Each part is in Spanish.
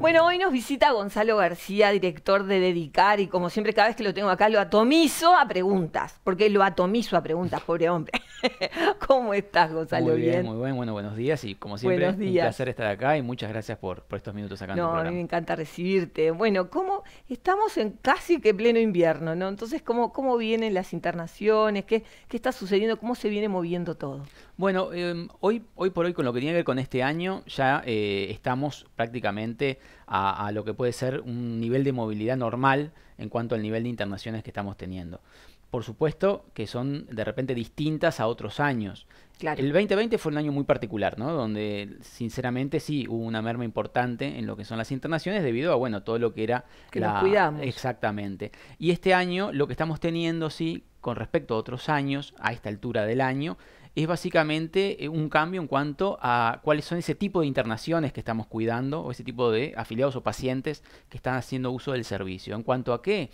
Bueno, hoy nos visita Gonzalo García, director de Dedicar, y como siempre, cada vez que lo tengo acá, lo atomizo a preguntas, porque lo atomizo a preguntas, pobre hombre. ¿Cómo estás, Gonzalo? Muy bien, muy bien. Bueno, buenos días y como siempre, un placer estar acá y muchas gracias por, estos minutos acá. En el programa. a me encanta recibirte. Bueno, ¿cómo estamos en casi que pleno invierno, no? Entonces, ¿cómo, cómo vienen las internaciones? ¿Qué, ¿Qué está sucediendo? ¿Cómo se viene moviendo todo? Bueno, em, hoy, hoy por hoy con lo que tiene que ver con este año ya eh, estamos prácticamente a, lo que puede ser un nivel de movilidad normal en cuanto al nivel de internaciones que estamos teniendo por supuesto, que son de repente distintas a otros años. Claro. El 2020 fue un año muy particular, ¿no? Donde, sinceramente, sí hubo una merma importante en lo que son las internaciones debido a, bueno, todo lo que era... Que Exactamente. Y este año lo que estamos teniendo, sí, con respecto a otros años, a esta altura del año, es básicamente eh, un cambio en cuanto a cuáles son ese tipo de internaciones que estamos cuidando o ese tipo de afiliados o pacientes que están haciendo uso del servicio. En cuanto a qué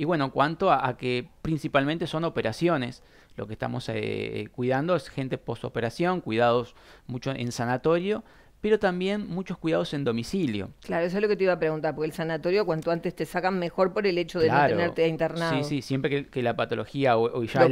y bueno, cuanto a, que principalmente son operaciones, lo que estamos eh, eh, cuidando es gente postoperación, cuidados mucho en sanatorio, pero también muchos cuidados en domicilio. Claro, eso es lo que te iba a preguntar, porque el sanatorio cuanto antes te sacan mejor por el hecho de no tenerte internado. Sí, sí, siempre que, la patología o, ya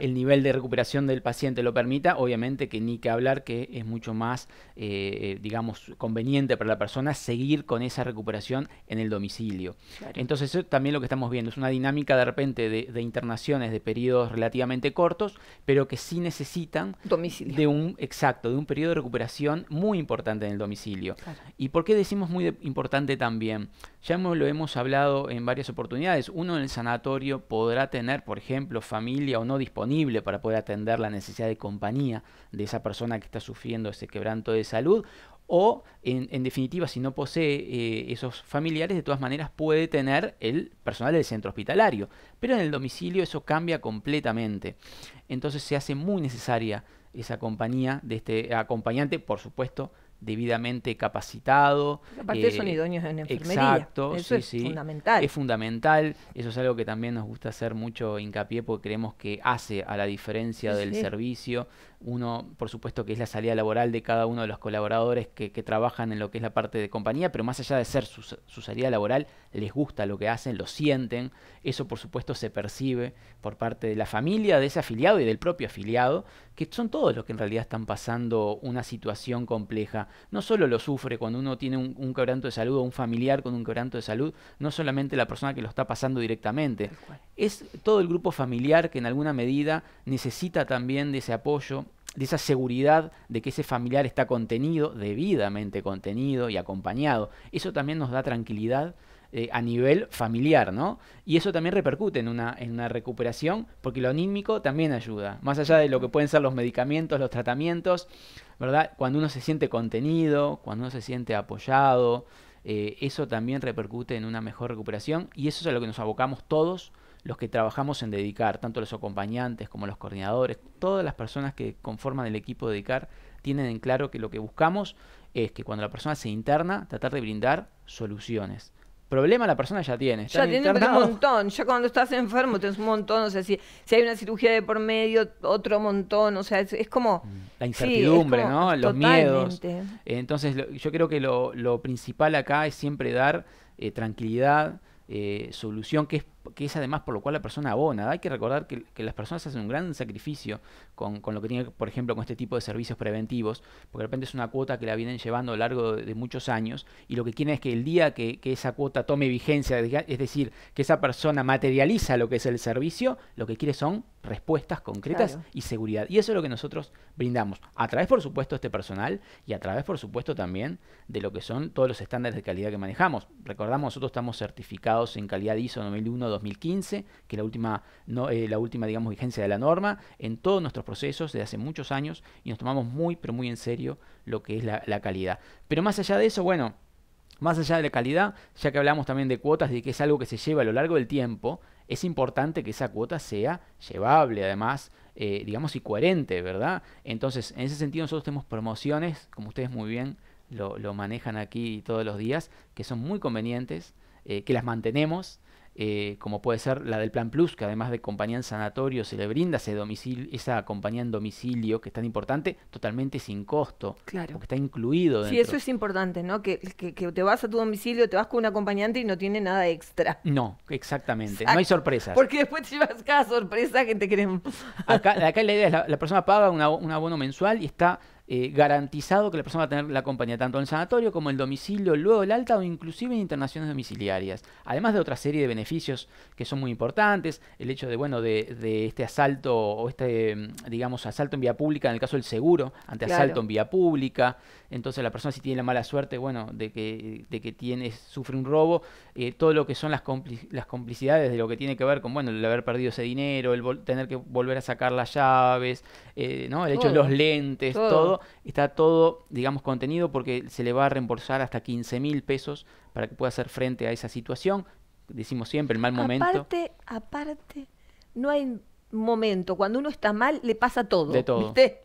el, nivel de recuperación del paciente lo permita, obviamente que ni que hablar que es mucho más, eh, digamos, conveniente para la persona seguir con esa recuperación en el domicilio. Entonces eso también lo que estamos viendo, es una dinámica de repente de, internaciones de periodos relativamente cortos, pero que sí necesitan de un exacto, de un periodo de recuperación muy importante en el domicilio. ¿Y por qué decimos muy importante también? Ya lo hemos hablado en varias oportunidades. Uno en el sanatorio podrá tener, por ejemplo, familia o no disponible para poder atender la necesidad de compañía de esa persona que está sufriendo ese quebranto de salud. O, en, definitiva, si no posee eh, esos familiares, de todas maneras puede tener el personal del centro hospitalario. Pero en el domicilio eso cambia completamente. Entonces se hace muy necesaria esa compañía de este acompañante, por supuesto, debidamente capacitado. Aparte eh, son idóneos en enfermería. Exacto, eso es fundamental. Es fundamental, eso es algo que también nos gusta hacer mucho hincapié porque creemos que hace a la diferencia del servicio. Uno, por supuesto que es la salida laboral de cada uno de los colaboradores que, trabajan en lo que es la parte de compañía, pero más allá de ser su salida laboral, les gusta lo que hacen, lo sienten. Eso, por supuesto, se percibe por parte de la familia, de ese afiliado y del propio afiliado, que son todos los que en realidad están pasando una situación compleja no solo lo sufre cuando uno tiene un, quebranto de salud o un familiar con un quebranto de salud, no solamente la persona que lo está pasando directamente, es todo el grupo familiar que en alguna medida necesita también de ese apoyo, de esa seguridad de que ese familiar está contenido, debidamente contenido y acompañado. Eso también nos da tranquilidad eh, a nivel familiar, ¿no? Y eso también repercute en una, en una recuperación, porque lo anímico también ayuda, más allá de lo que pueden ser los medicamentos, los tratamientos, ¿verdad? Cuando uno se siente contenido, cuando uno se siente apoyado, eh, eso también repercute en una mejor recuperación y eso es a lo que nos abocamos todos los que trabajamos en dedicar, tanto los acompañantes como los coordinadores, todas las personas que conforman el equipo de dedicar tienen en claro que lo que buscamos es que cuando la persona se interna, tratar de brindar soluciones problema la persona ya tiene. Ya tiene un montón. Ya cuando estás enfermo tienes un montón. O sea, si, si hay una cirugía de por medio, otro montón. O sea, es, como. Mm, la incertidumbre, ¿no? Los miedos. Entonces, yo creo que lo, lo, principal acá es siempre dar eh, tranquilidad, eh, solución, que es que es además por lo cual la persona abona. Hay que recordar que, las personas hacen un gran sacrificio con, lo que tiene, por ejemplo, con este tipo de servicios preventivos, porque de repente es una cuota que la vienen llevando a lo largo de, muchos años y lo que quieren es que el día que, esa cuota tome vigencia, es decir, que esa persona materializa lo que es el servicio, lo que quiere son respuestas concretas y seguridad. Y eso es lo que nosotros brindamos, a través, por supuesto, de este personal y a través, por supuesto, también de lo que son todos los estándares de calidad que manejamos. Recordamos, nosotros estamos certificados en calidad ISO 9001 2015, que es la última, no, eh, la última digamos, vigencia de la norma, en todos nuestros procesos desde hace muchos años y nos tomamos muy, pero muy en serio lo que es la, calidad. Pero más allá de eso, bueno, más allá de la calidad, ya que hablamos también de cuotas, de que es algo que se lleva a lo largo del tiempo, es importante que esa cuota sea llevable, además, eh, digamos, y coherente, ¿verdad? Entonces, en ese sentido, nosotros tenemos promociones, como ustedes muy bien lo, manejan aquí todos los días, que son muy convenientes, eh, que las mantenemos eh, como puede ser la del Plan Plus, que además de compañía en sanatorio se le brinda ese domicilio, esa compañía en domicilio, que es tan importante, totalmente sin costo, claro. porque está incluido. Dentro. Sí, eso es importante, ¿no? Que, te vas a tu domicilio, te vas con un acompañante y no tiene nada extra. No, exactamente, no hay sorpresas. Porque después te llevas cada sorpresa que te queremos. Acá, la idea es, la, la persona paga un abono mensual y está eh, garantizado que la persona va a tener la compañía tanto en el sanatorio como en el domicilio, luego el alta o inclusive en internaciones domiciliarias. Además de otra serie de beneficios que son muy importantes, el hecho de, bueno, de, este asalto o este, mm, digamos, asalto en vía pública, en el caso del seguro, ante asalto en vía pública, entonces la persona si tiene la mala suerte, bueno, de que, de que tiene, sufre un robo, eh, todo lo que son las, las complicidades de lo que tiene que ver con, bueno, el haber perdido ese dinero, el tener que volver a sacar las llaves, eh, ¿no? El hecho de los lentes, todo. está todo, digamos, contenido porque se le va a reembolsar hasta 15 mil pesos para que pueda hacer frente a esa situación. Decimos siempre, el mal momento. Aparte, aparte, no hay momento. Cuando uno está mal, le pasa todo. De todo. ¿viste?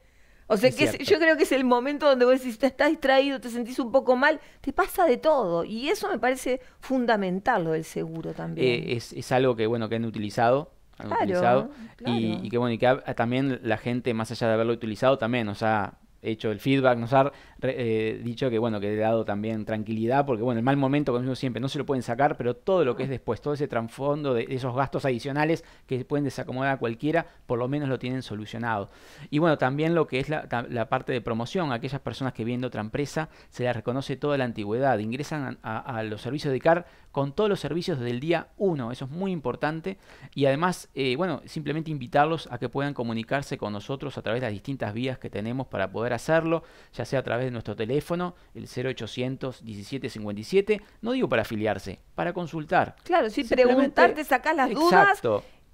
O sea, que yo creo que es el momento donde vos decís, te estás distraído, te sentís un poco mal, te pasa de todo. Y eso me parece fundamental lo del seguro también. Eh, es, algo que, bueno, que han utilizado. Han utilizado Y, que bueno, y que también la gente, más allá de haberlo utilizado, también, o sea, hecho el feedback, nos ha eh, dicho que bueno, que le ha dado también tranquilidad, porque bueno, el mal momento, como siempre, no se lo pueden sacar, pero todo lo que es después, todo ese trasfondo de esos gastos adicionales que pueden desacomodar a cualquiera, por lo menos lo tienen solucionado. Y bueno, también lo que es la, parte de promoción, aquellas personas que vienen de otra empresa, se les reconoce toda la antigüedad, ingresan a, los servicios de CAR con todos los servicios del día 1, eso es muy importante, y además, eh, bueno, simplemente invitarlos a que puedan comunicarse con nosotros a través de las distintas vías que tenemos para poder hacerlo, ya sea a través de nuestro teléfono, el 0800 1757, no digo para afiliarse, para consultar. Claro, sí, preguntarte, sacar las dudas.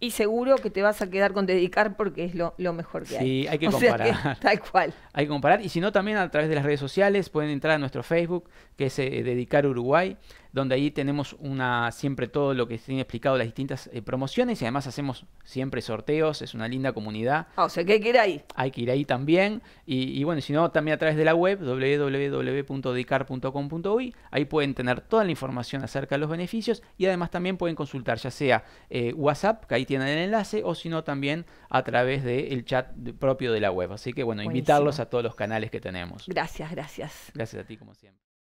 Y seguro que te vas a quedar con dedicar porque es lo, mejor que hay. Sí, hay que comparar. tal cual. Hay que comparar. Y si no, también a través de las redes sociales pueden entrar a nuestro Facebook, que es eh, Dedicar Uruguay donde ahí tenemos una, siempre todo lo que se tiene explicado, las distintas eh, promociones y además hacemos siempre sorteos, es una linda comunidad. Ah, o sea que hay que ir ahí. Hay que ir ahí también. Y, bueno, si no, también a través de la web www.dicar.com.uy, ahí pueden tener toda la información acerca de los beneficios y además también pueden consultar ya sea eh, WhatsApp, que ahí tienen el enlace, o si no, también a través del chat propio de la web. Así que bueno, invitarlos a todos los canales que tenemos. Gracias, gracias. Gracias a ti, como siempre.